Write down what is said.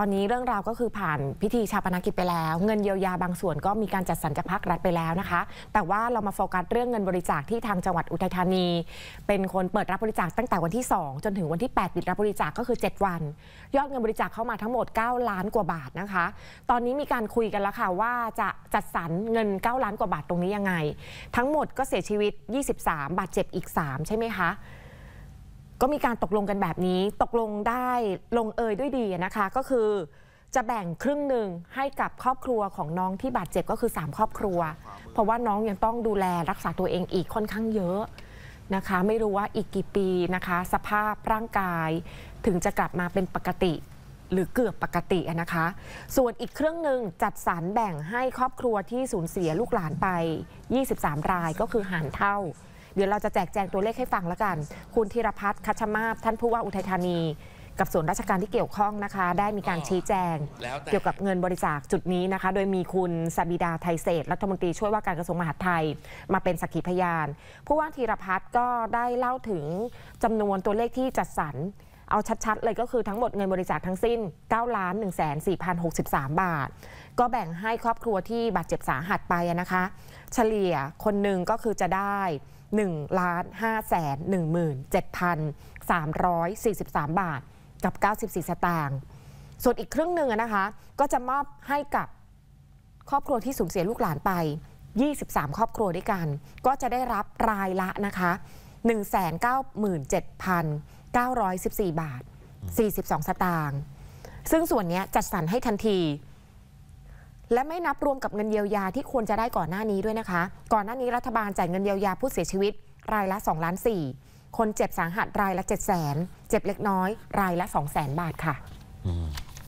ตอนนี้เรื่องราวก็คือผ่านพิธีชาปนกิจไปแล้ว เงินเยียวยาบางส่วนก็มีการจัดสรรจากภาครัฐไปแล้วนะคะ แต่ว่าเรามาโฟกัสเรื่องเงินบริจาคที่ทางจังหวัดอุทัยธานี เป็นคนเปิดรับบริจาคตั้งแต่วันที่ 2 จนถึงวันที่8ปิดรับบริจาคก็คือ 7 วัน ยอดเงินบริจาคเข้ามาทั้งหมด 9 ล้านกว่าบาทนะคะ ตอนนี้มีการคุยกันแล้วค่ะ ว่าจะจัดสรรเงิน9ล้านกว่าบาทตรงนี้ยังไง ทั้งหมดก็เสียชีวิต 23 บาดเจ็บอีก3ใช่ไหมคะก็มีการตกลงกันแบบนี้ตกลงได้ลงเอยด้วยดีนะคะ ก็คือ จะแบ่งครึ่งหนึ่งให้กับครอบครัวของน้องที่บาดเจ็บก็คือ 3 ครอบครัว เพราะว่าน้องยังต้องดูแลรักษาตัวเองอีกค่อนข้างเยอะนะคะ ไม่รู้ว่าอีกกี่ปีนะคะ สภาพร่างกาย ถึงจะกลับมาเป็นปกติหรือเกือบปกตินะคะ ส่วนอีกเครื่องหนึ่งจัดสรรแบ่งให้ครอบครัวที่สูญเสียลูกหลานไป 23 รายก็คือหารเท่าเดี๋ยวเราจะแจกแจงตัวเลขให้ฟังแล้วกัน คุณธีรพัฒน์คัชมาศท่านผู้ว่าอุทัยธานี กับส่วนราชการที่เกี่ยวข้องนะคะ ได้มีการชี้แจง เกี่ยวกับเงินบริจาค จุดนี้นะคะ โดยมีคุณสบิดาไทยเศษ รัฐมนตรีช่วยว่าการกระทรวงมหาดไทยมาเป็นสักขีพยาน ผู้ว่าธีรพัฒน์ก็ได้เล่าถึงจำนวนตัวเลขที่จัดสรรเอาชัดๆ เลยก็คือทั้งหมดเงินบริจาคทั้งสิ้น9ล้าน1 4 6 3 บาท ก็แบ่งให้ครอบครัวที่บาดเจ็บสาหัสไปนะคะ เฉลี่ยคนหนึ่งก็คือจะได้1ล้าน5แสน1หมื่น7,343 บาทกับ 94สตางค์ส่วนอีกครึ่งหนึ่งนะคะ ก็จะมอบให้กับครอบครัวที่สูญเสียลูกหลานไป 23 ครอบครัวด้วยกันก็จะได้รับรายละนะคะ1 9 7 0 0 0 914 บาท 42 สตางค์ซึ่งส่วนนี้จัดสรรให้ทันที และไม่นับรวมกับเงินเยียวยาที่ควรจะได้ก่อนหน้านี้ด้วยนะคะ ก่อนหน้านี้รัฐบาลจ่ายเงินเยียวยาผู้เสียชีวิตรายละ2ล้าน4คนเจ็บสาหัสรายละ7แสนเจ็บเล็กน้อยรายละ2แสนบาทค่ะ